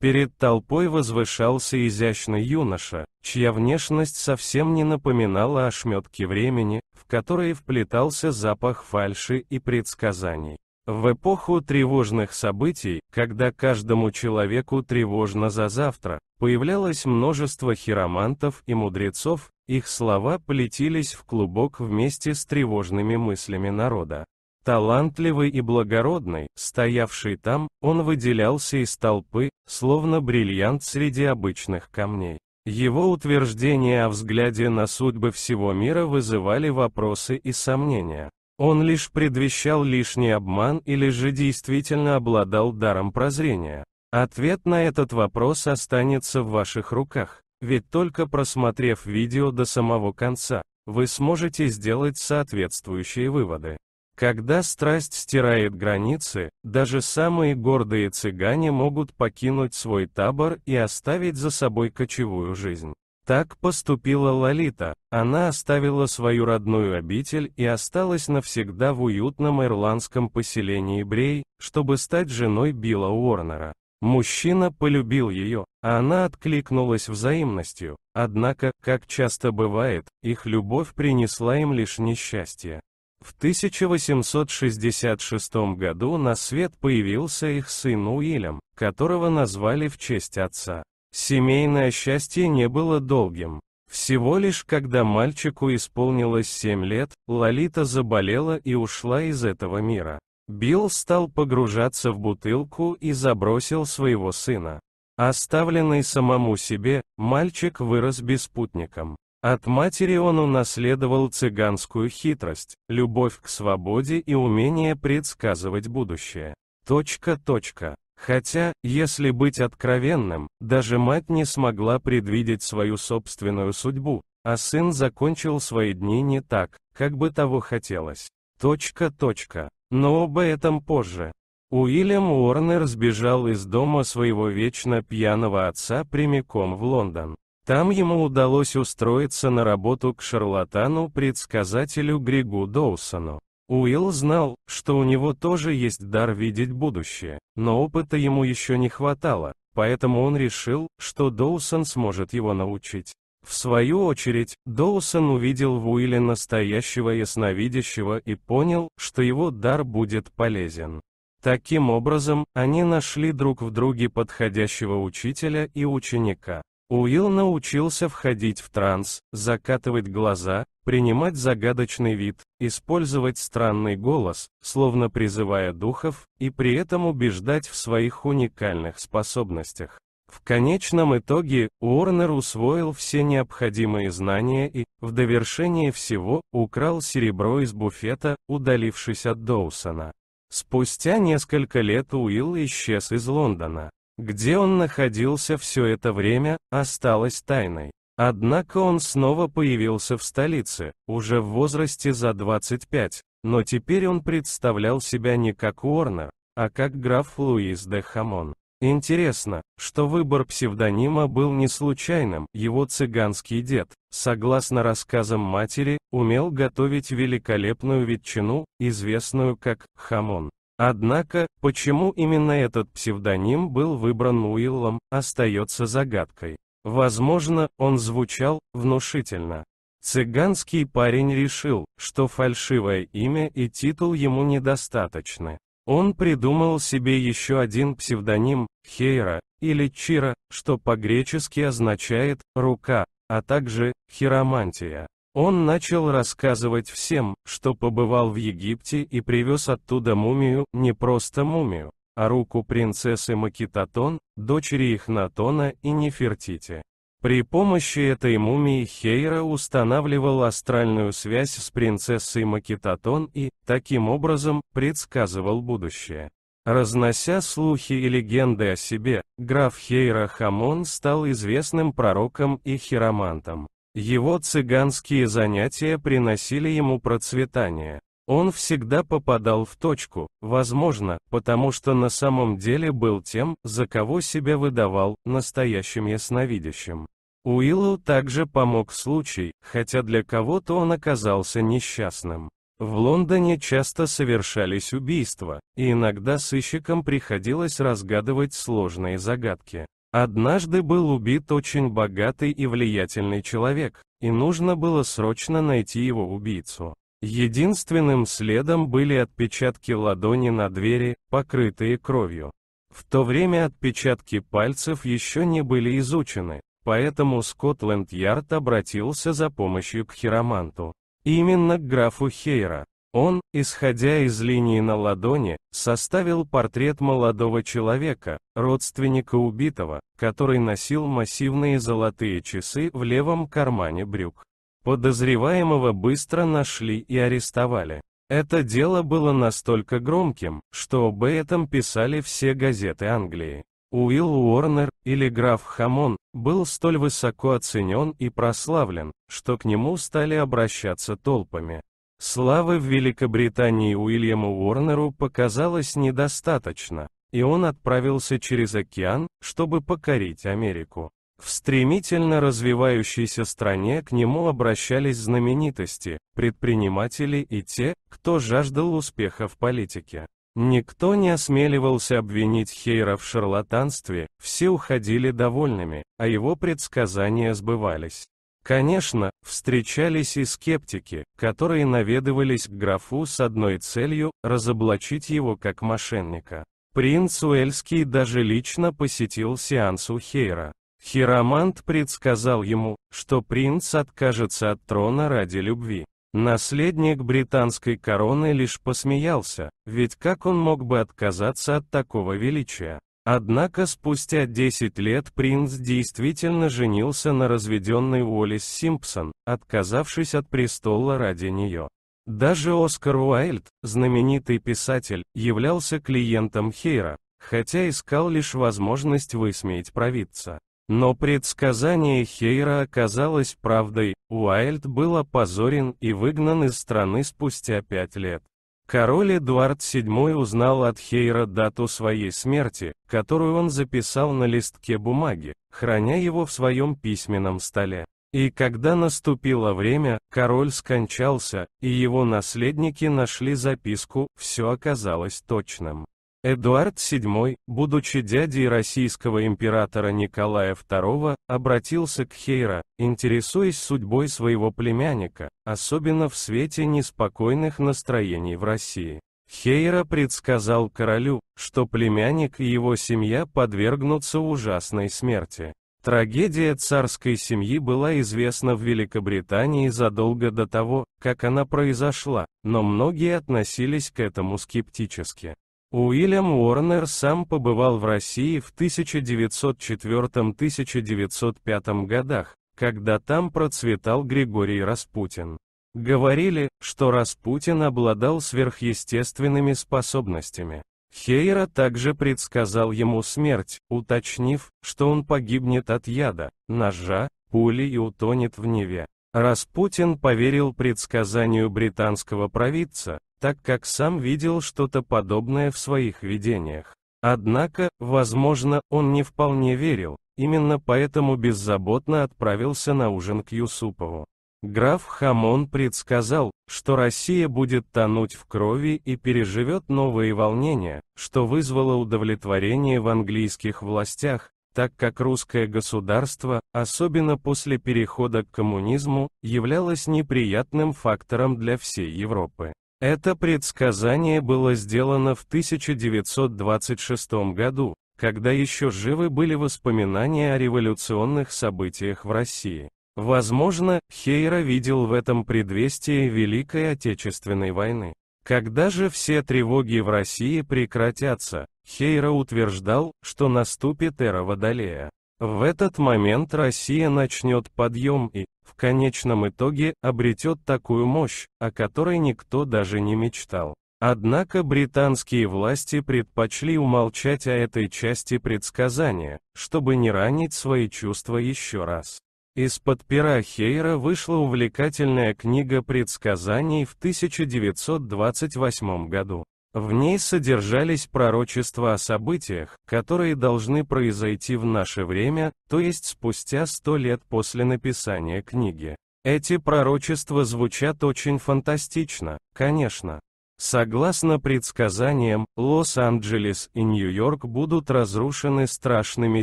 Перед толпой возвышался изящный юноша, чья внешность совсем не напоминала ошметки времени, в которые вплетался запах фальши и предсказаний. В эпоху тревожных событий, когда каждому человеку тревожно за завтра, появлялось множество хиромантов и мудрецов, их слова полетелись в клубок вместе с тревожными мыслями народа. Талантливый и благородный, стоявший там, он выделялся из толпы, словно бриллиант среди обычных камней. Его утверждения о взгляде на судьбы всего мира вызывали вопросы и сомнения. Он лишь предвещал лишний обман или же действительно обладал даром прозрения. Ответ на этот вопрос останется в ваших руках, ведь только просмотрев видео до самого конца, вы сможете сделать соответствующие выводы. Когда страсть стирает границы, даже самые гордые цыгане могут покинуть свой табор и оставить за собой кочевую жизнь. Так поступила Лолита, она оставила свою родную обитель и осталась навсегда в уютном ирландском поселении Брей, чтобы стать женой Билла Уорнера. Мужчина полюбил ее, а она откликнулась взаимностью, однако, как часто бывает, их любовь принесла им лишь несчастье. В 1866 году на свет появился их сын Уильям, которого назвали в честь отца. Семейное счастье не было долгим. Всего лишь когда мальчику исполнилось 7 лет, Лолита заболела и ушла из этого мира. Билл стал погружаться в бутылку и забросил своего сына. Оставленный самому себе, мальчик вырос беспутником. От матери он унаследовал цыганскую хитрость, любовь к свободе и умение предсказывать будущее. Точка, точка. Хотя, если быть откровенным, даже мать не смогла предвидеть свою собственную судьбу, а сын закончил свои дни не так, как бы того хотелось. Точка, точка. Но об этом позже. Уильям Уорнер сбежал из дома своего вечно пьяного отца прямиком в Лондон. Там ему удалось устроиться на работу к шарлатану-предсказателю Григу Доусону. Уилл знал, что у него тоже есть дар видеть будущее, но опыта ему еще не хватало, поэтому он решил, что Доусон сможет его научить. В свою очередь, Доусон увидел в Уилле настоящего ясновидящего и понял, что его дар будет полезен. Таким образом, они нашли друг в друге подходящего учителя и ученика. Уилл научился входить в транс, закатывать глаза, принимать загадочный вид, использовать странный голос, словно призывая духов, и при этом убеждать в своих уникальных способностях. В конечном итоге, Уорнер усвоил все необходимые знания и, в довершение всего, украл серебро из буфета, удалившись от Доусона. Спустя несколько лет Уилл исчез из Лондона. Где он находился все это время, осталось тайной. Однако он снова появился в столице, уже в возрасте за 25, но теперь он представлял себя не как Уорнер, а как граф Луис де Хамон. Интересно, что выбор псевдонима был не случайным, его цыганский дед, согласно рассказам матери, умел готовить великолепную ветчину, известную как «хамон». Однако, почему именно этот псевдоним был выбран Уиллом, остается загадкой. Возможно, он звучал внушительно. Цыганский парень решил, что фальшивое имя и титул ему недостаточны. Он придумал себе еще один псевдоним, Хейра, или Чира, что по-гречески означает «рука», а также «хиромантия». Он начал рассказывать всем, что побывал в Египте и привез оттуда мумию, не просто мумию, а руку принцессы Макитатон, дочери Ихнатона и Нефертити. При помощи этой мумии Хейра устанавливал астральную связь с принцессой Макитатон и, таким образом, предсказывал будущее. Разнося слухи и легенды о себе, граф Хейра Хамон стал известным пророком и хиромантом. Его цыганские занятия приносили ему процветание. Он всегда попадал в точку, возможно, потому что на самом деле был тем, за кого себя выдавал, настоящим ясновидящим. Уиллу также помог случай, хотя для кого-то он оказался несчастным. В Лондоне часто совершались убийства, и иногда сыщикам приходилось разгадывать сложные загадки. Однажды был убит очень богатый и влиятельный человек, и нужно было срочно найти его убийцу. Единственным следом были отпечатки ладони на двери, покрытые кровью. В то время отпечатки пальцев еще не были изучены, поэтому Скотленд-Ярд обратился за помощью к хироманту. Именно к графу Хейра, он, исходя из линии на ладони, составил портрет молодого человека, родственника убитого, который носил массивные золотые часы в левом кармане брюк. Подозреваемого быстро нашли и арестовали. Это дело было настолько громким, что об этом писали все газеты Англии. Уилл Уорнер, или граф Хамон, был столь высоко оценен и прославлен, что к нему стали обращаться толпами. Славы в Великобритании Уильяму Уорнеру показалось недостаточно, и он отправился через океан, чтобы покорить Америку. В стремительно развивающейся стране к нему обращались знаменитости, предприниматели и те, кто жаждал успеха в политике. Никто не осмеливался обвинить Хейра в шарлатанстве, все уходили довольными, а его предсказания сбывались. Конечно, встречались и скептики, которые наведывались к графу с одной целью – разоблачить его как мошенника. Принц Уэльский даже лично посетил сеанс у Хейра. Хиромант предсказал ему, что принц откажется от трона ради любви. Наследник британской короны лишь посмеялся, ведь как он мог бы отказаться от такого величия? Однако спустя 10 лет Принц действительно женился на разведенной Уоллес Симпсон, отказавшись от престола ради нее. Даже Оскар Уайльд, знаменитый писатель, являлся клиентом Хейра, хотя искал лишь возможность высмеять провидца. Но предсказание Хейра оказалось правдой, Уайльд был опозорен и выгнан из страны спустя пять лет. Король Эдуард VII узнал от Хейра дату своей смерти, которую он записал на листке бумаги, храня его в своем письменном столе. И когда наступило время, король скончался, и его наследники нашли записку, все оказалось точным. Эдуард VII, будучи дядей российского императора Николая II, обратился к Хейра, интересуясь судьбой своего племянника, особенно в свете неспокойных настроений в России. Хейра предсказал королю, что племянник и его семья подвергнутся ужасной смерти. Трагедия царской семьи была известна в Великобритании задолго до того, как она произошла, но многие относились к этому скептически. Уильям Уорнер сам побывал в России в 1904-1905 годах, когда там процветал Григорий Распутин. Говорили, что Распутин обладал сверхъестественными способностями. Хейра также предсказал ему смерть, уточнив, что он погибнет от яда, ножа, пули и утонет в Неве. Распутин поверил предсказанию британского провидца, так как сам видел что-то подобное в своих видениях. Однако, возможно, он не вполне верил, именно поэтому беззаботно отправился на ужин к Юсупову. Граф Хамон предсказал, что Россия будет тонуть в крови и переживет новые волнения, что вызвало удовлетворение в английских властях, так как русское государство, особенно после перехода к коммунизму, являлось неприятным фактором для всей Европы. Это предсказание было сделано в 1926 году, когда еще живы были воспоминания о революционных событиях в России. Возможно, Хейра видел в этом предвестие Великой Отечественной войны. Когда же все тревоги в России прекратятся, Хейра утверждал, что наступит эра Водолея. В этот момент Россия начнет подъем и, в конечном итоге, обретет такую мощь, о которой никто даже не мечтал. Однако британские власти предпочли умолчать о этой части предсказания, чтобы не ранить свои чувства еще раз. Из-под пера Хейра вышла увлекательная книга предсказаний в 1928 году. В ней содержались пророчества о событиях, которые должны произойти в наше время, то есть спустя сто лет после написания книги. Эти пророчества звучат очень фантастично, конечно. Согласно предсказаниям, Лос-Анджелес и Нью-Йорк будут разрушены страшными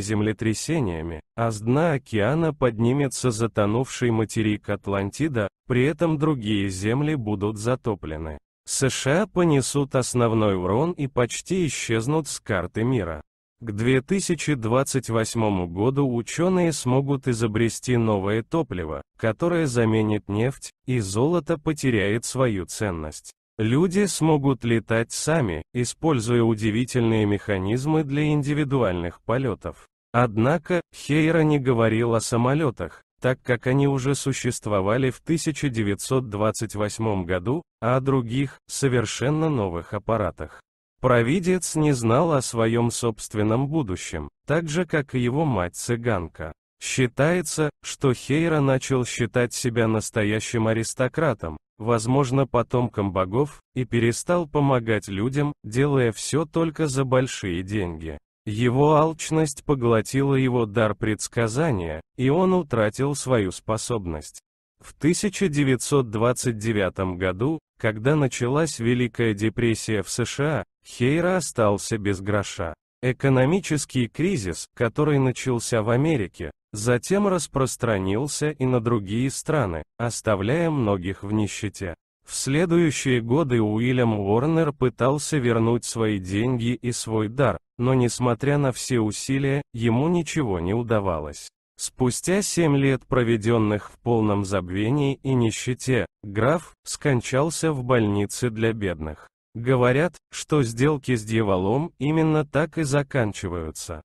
землетрясениями, а с дна океана поднимется затонувший материк Атлантида, при этом другие земли будут затоплены. США понесут основной урон и почти исчезнут с карты мира. К 2028 году ученые смогут изобрести новое топливо, которое заменит нефть, и золото потеряет свою ценность. Люди смогут летать сами, используя удивительные механизмы для индивидуальных полетов. Однако, Хейра не говорил о самолетах, так как они уже существовали в 1928 году, а о других, совершенно новых аппаратах. Провидец не знал о своем собственном будущем, так же как и его мать-цыганка. Считается, что Хейра начал считать себя настоящим аристократом, возможно потомком богов, и перестал помогать людям, делая все только за большие деньги. Его алчность поглотила его дар предсказания, и он утратил свою способность. В 1929 году, когда началась Великая депрессия в США, Хейра остался без гроша. Экономический кризис, который начался в Америке, затем распространился и на другие страны, оставляя многих в нищете. В следующие годы Уильям Уорнер пытался вернуть свои деньги и свой дар, но несмотря на все усилия, ему ничего не удавалось. Спустя семь лет проведенных в полном забвении и нищете, граф скончался в больнице для бедных. Говорят, что сделки с дьяволом именно так и заканчиваются.